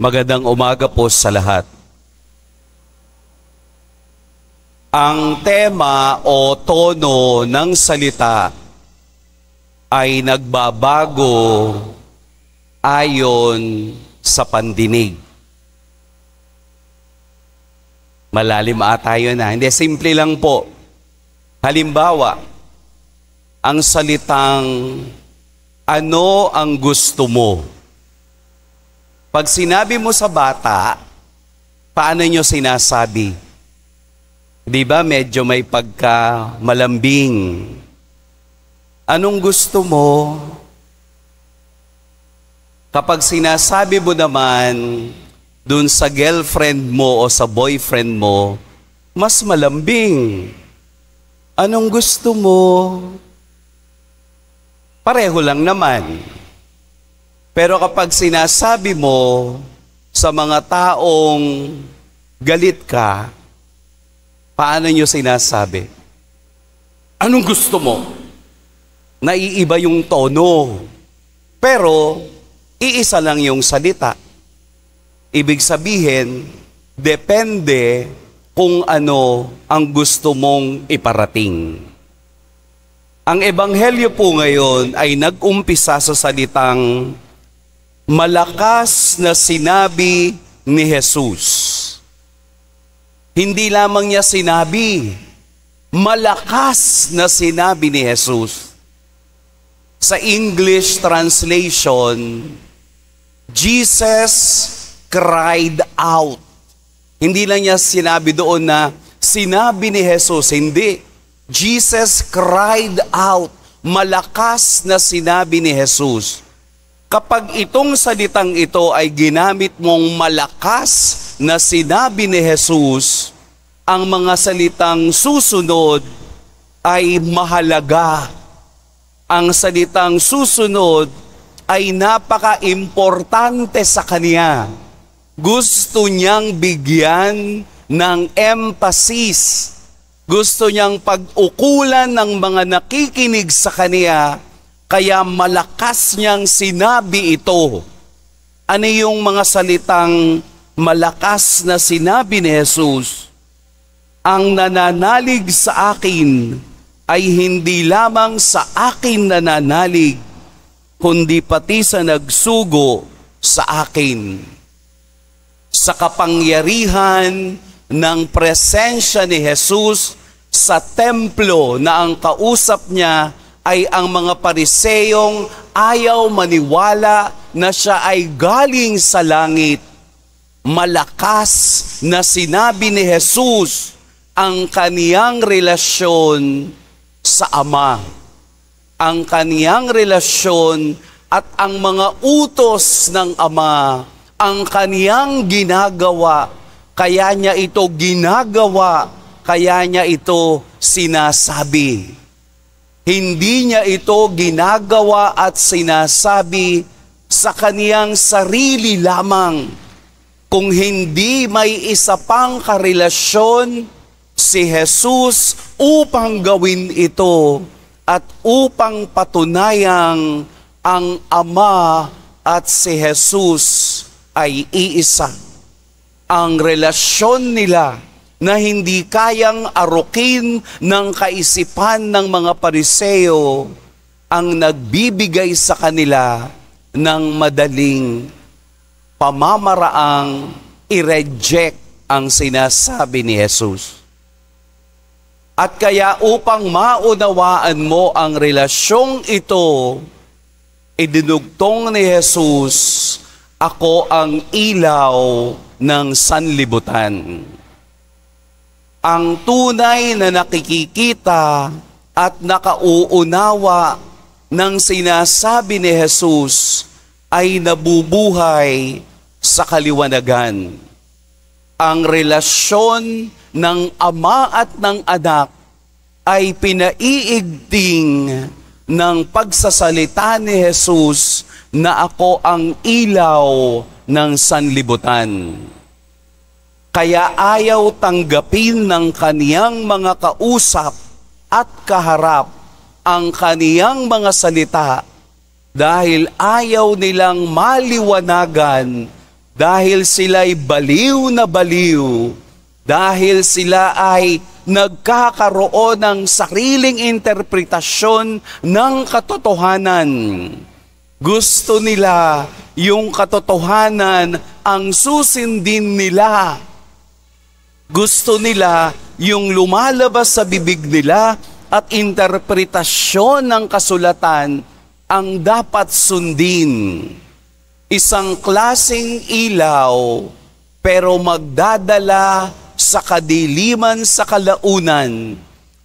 Magandang umaga po sa lahat. Ang tema o tono ng salita ay nagbabago ayon sa pandinig. Malalim ata yun na. Hindi, simple lang po. Halimbawa, ang salitang ano ang gusto mo? Pag sinabi mo sa bata, paano nyo sinasabi? Di ba medyo may pagka malambing? Anong gusto mo? Kapag sinasabi mo naman dun sa girlfriend mo o sa boyfriend mo, mas malambing. Anong gusto mo? Pareho lang naman. Pero kapag sinasabi mo sa mga taong galit ka, paano nyo sinasabi? Anong gusto mo? Naiiba yung tono. Pero, iisa lang yung salita. Ibig sabihin, depende kung ano ang gusto mong iparating. Ang ebanghelyo po ngayon ay nag-umpisa sa salitang malakas na sinabi ni Jesus. Hindi lamang niya sinabi, malakas na sinabi ni Jesus. Sa English translation, Jesus cried out. Hindi lang niya sinabi doon na sinabi ni Jesus, hindi. Jesus cried out. Malakas na sinabi ni Jesus. Kapag itong salitang ito ay ginamit mong malakas na sinabi ni Jesus, ang mga salitang susunod ay mahalaga. Ang salitang susunod ay napaka-importante sa Kanya. Gusto niyang bigyan ng emphasis. Gusto niyang pag-ukulan ng mga nakikinig sa Kanya kaya malakas niyang sinabi ito. Ano yung mga salitang malakas na sinabi ni Jesus? Ang nananalig sa akin ay hindi lamang sa akin nananalig, kundi pati sa nagsugo sa akin. Sa kapangyarihan ng presensya ni Jesus sa templo na ang kausap niya ay ang mga pariseyong ayaw maniwala na siya ay galing sa langit. Malakas na sinabi ni Jesus ang kaniyang relasyon sa Ama, ang kaniyang relasyon at ang mga utos ng Ama, ang kaniyang ginagawa, kaya niya ito ginagawa, kaya niya ito sinasabi. Hindi niya ito ginagawa at sinasabi sa kaniyang sarili lamang. Kung hindi may isa pang karelasyon si Jesus upang gawin ito at upang patunayang ang Ama at si Jesus ay iisa. Ang relasyon nila na hindi kayang arukin ng kaisipan ng mga pariseo ang nagbibigay sa kanila ng madaling pamamaraang i-reject ang sinasabi ni Jesus. At kaya upang maunawaan mo ang relasyong ito, idinugtong ni Jesus, ako ang ilaw ng sanlibutan ang tunay na nakikikita at nakauunawa ng sinasabi ni Jesus ay nabubuhay sa kaliwanagan. Ang relasyon ng ama at ng anak ay pinaiigting ng pagsasalita ni Jesus na ako ang ilaw ng sanlibutan. Kaya ayaw tanggapin ng kaniyang mga kausap at kaharap ang kaniyang mga salita dahil ayaw nilang maliwanagan dahil sila'y baliw na baliw dahil sila ay nagkakaroon ng sariling interpretasyon ng katotohanan. Gusto nila yung katotohanan ang susindin nila gusto nila yung lumalabas sa bibig nila at interpretasyon ng kasulatan ang dapat sundin. Isang klasing ilaw pero magdadala sa kadiliman sa kalaunan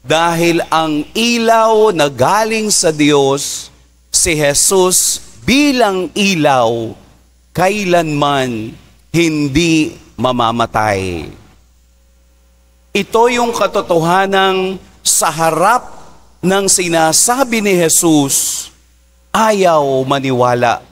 dahil ang ilaw na galing sa Diyos, si Jesus bilang ilaw, kailanman hindi mamamatay. Ito yung katotohanang sa harap ng sinasabi ni Jesus, ayaw maniwala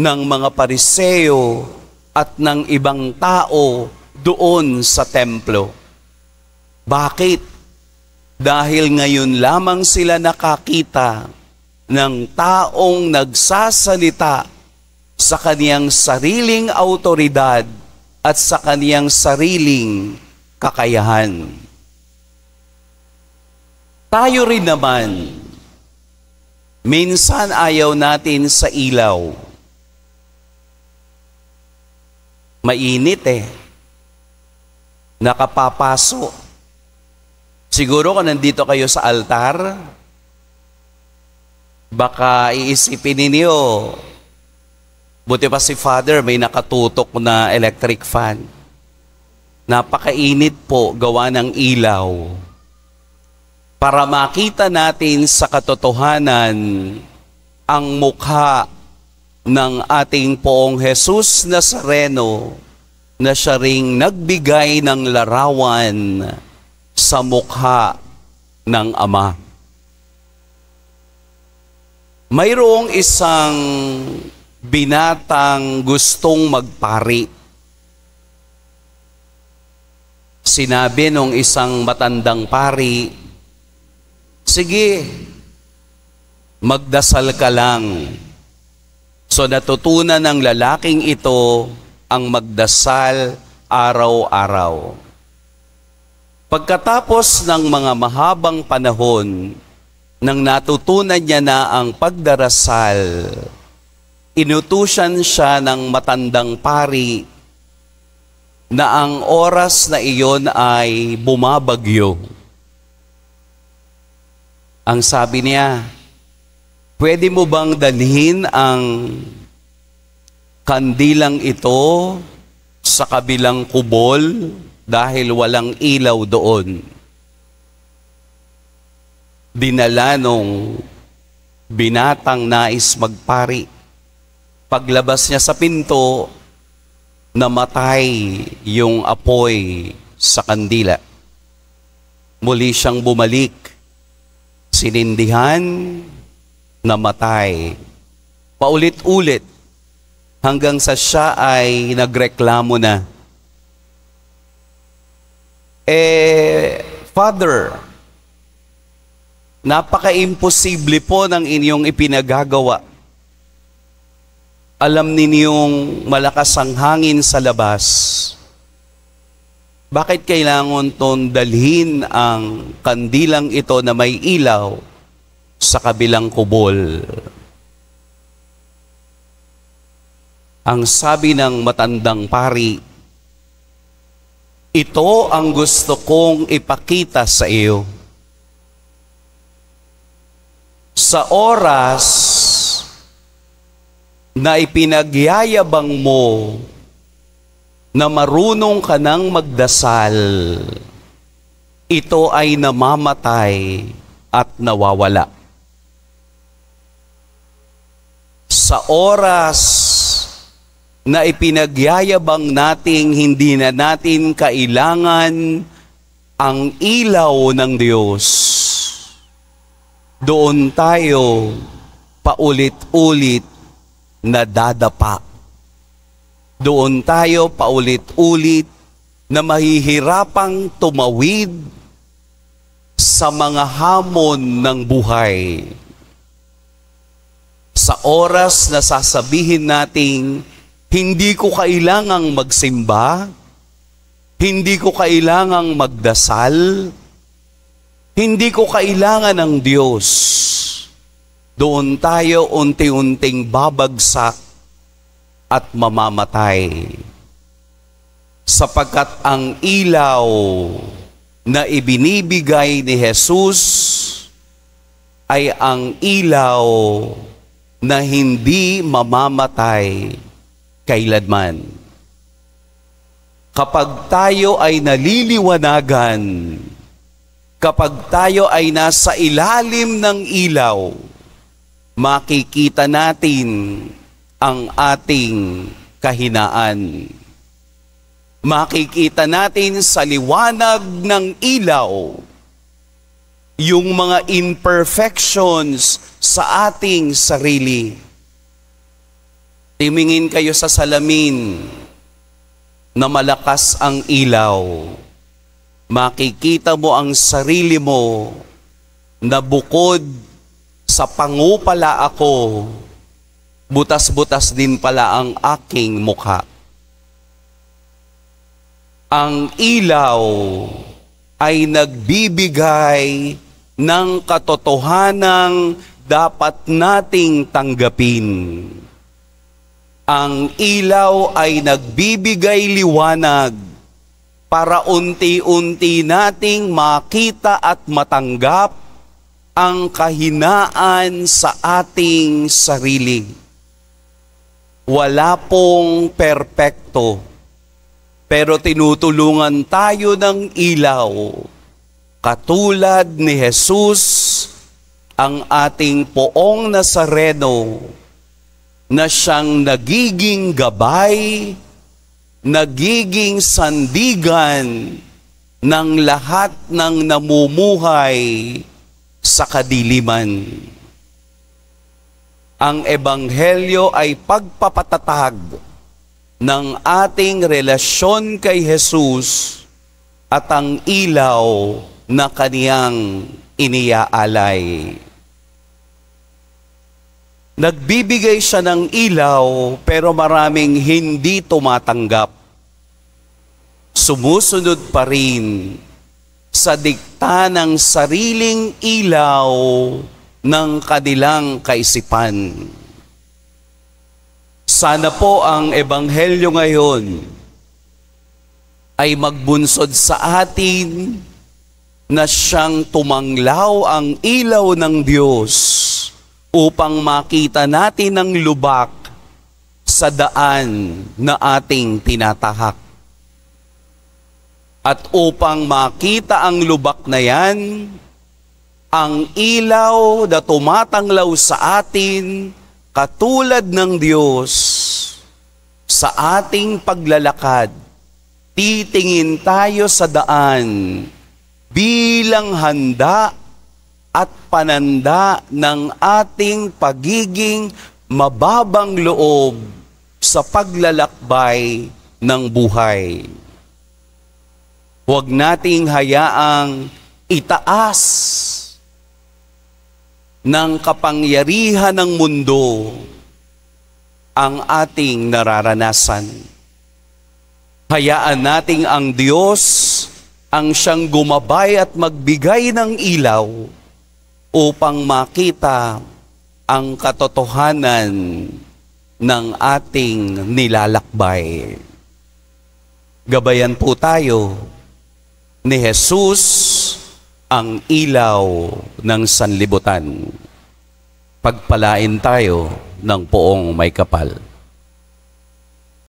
ng mga pariseo at ng ibang tao doon sa templo. Bakit? Dahil ngayon lamang sila nakakita ng taong nagsasalita sa kaniyang sariling autoridad at sa kaniyang sariling kakayahan. Tayo rin naman, minsan ayaw natin sa ilaw. Mainit eh. Nakapapaso. Siguro kung nandito kayo sa altar, baka iisipin ninyo, buti pa si Father may nakatutok na electric fan. Napakainit po gawa ng ilaw para makita natin sa katotohanan ang mukha ng ating poong Jesus Nazareno na siya ring nagbigay ng larawan sa mukha ng Ama. Mayroong isang binatang gustong magpari Sinabi nung isang matandang pari, Sige, magdasal ka lang. So natutunan ng lalaking ito ang magdasal araw-araw. Pagkatapos ng mga mahabang panahon, nang natutunan niya na ang pagdarasal, inutusan siya ng matandang pari na ang oras na iyon ay bumabagyo. Ang sabi niya, pwede mo bang dalhin ang kandilang ito sa kabilang kubol dahil walang ilaw doon? Dinala nung binatang nais magpari. Paglabas niya sa pinto, namatay yung apoy sa kandila. Muli siyang bumalik, sinindihan, namatay. Paulit-ulit hanggang sa siya ay nagreklamo na. Eh, Father, napaka-imposible po ng inyong ipinagagawa alam ninyong malakas ang hangin sa labas, bakit kailangan tong dalhin ang kandilang ito na may ilaw sa kabilang kubol? Ang sabi ng matandang pari, ito ang gusto kong ipakita sa iyo. Sa oras na ipinagyayabang mo na marunong ka ng magdasal, ito ay namamatay at nawawala. Sa oras na ipinagyayabang nating hindi na natin kailangan ang ilaw ng Diyos, doon tayo paulit-ulit nadadapa. Doon tayo paulit-ulit na mahihirapang tumawid sa mga hamon ng buhay. Sa oras na sasabihin nating, hindi ko kailangang magsimba, hindi ko kailangang magdasal, hindi ko kailangan ng Diyos doon tayo unti-unting babagsak at mamamatay. Sapagkat ang ilaw na ibinibigay ni Jesus ay ang ilaw na hindi mamamatay kailanman. Kapag tayo ay naliliwanagan, kapag tayo ay nasa ilalim ng ilaw, makikita natin ang ating kahinaan. Makikita natin sa liwanag ng ilaw yung mga imperfections sa ating sarili. Timingin kayo sa salamin na malakas ang ilaw. Makikita mo ang sarili mo na bukod sa pangu pala ako, butas-butas din pala ang aking mukha. Ang ilaw ay nagbibigay ng katotohanang dapat nating tanggapin. Ang ilaw ay nagbibigay liwanag para unti-unti nating makita at matanggap ang kahinaan sa ating sarili. Wala pong perpekto, pero tinutulungan tayo ng ilaw, katulad ni Jesus, ang ating poong Nazareno, na siyang nagiging gabay, nagiging sandigan ng lahat ng namumuhay sa kadiliman. Ang Ebanghelyo ay pagpapatatag ng ating relasyon kay Jesus at ang ilaw na kaniyang iniaalay. Nagbibigay siya ng ilaw pero maraming hindi tumatanggap. Sumusunod pa rin sa dikta ng sariling ilaw ng kanilang kaisipan. Sana po ang Ebanghelyo ngayon ay magbunsod sa atin na siyang tumanglaw ang ilaw ng Diyos upang makita natin ang lubak sa daan na ating tinatahak. At upang makita ang lubak na yan, ang ilaw na tumatanglaw sa atin katulad ng Diyos sa ating paglalakad. Titingin tayo sa daan bilang handa at pananda ng ating pagiging mababang loob sa paglalakbay ng buhay. Huwag nating hayaang itaas ng kapangyarihan ng mundo ang ating nararanasan. Hayaan nating ang Diyos ang siyang gumabay at magbigay ng ilaw upang makita ang katotohanan ng ating nilalakbay. Gabayan po tayo ni Jesus ang ilaw ng sanlibutan. Pagpalain tayo ng poong may kapal.